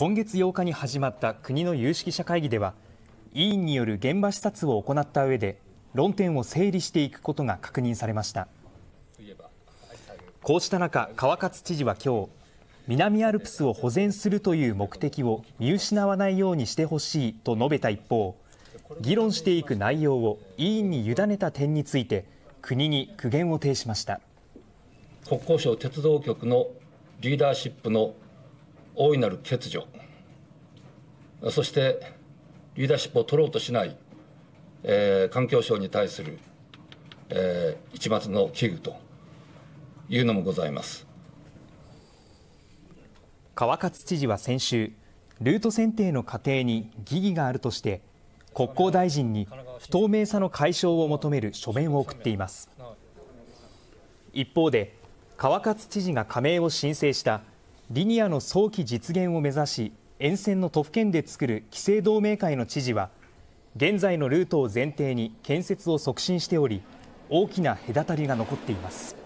今月8日に始まった国の有識者会議では委員による現場視察を行った上で論点を整理していくことが確認されましたこうした中川勝知事は今日南アルプスを保全するという目的を見失わないようにしてほしいと述べた一方議論していく内容を委員に委ねた点について国に苦言を呈しました国交省鉄道局のリーダーシップの大いなる欠如そしてリーダーシップを取ろうとしない、えー、環境省に対する、えー、一抹の危惧というのもございます川勝知事は先週ルート選定の過程に疑義があるとして国交大臣に不透明さの解消を求める書面を送っています一方で川勝知事が加盟を申請したリニアの早期実現を目指し、沿線の都府県で作る規制同盟会の知事は、現在のルートを前提に建設を促進しており、大きな隔たりが残っています。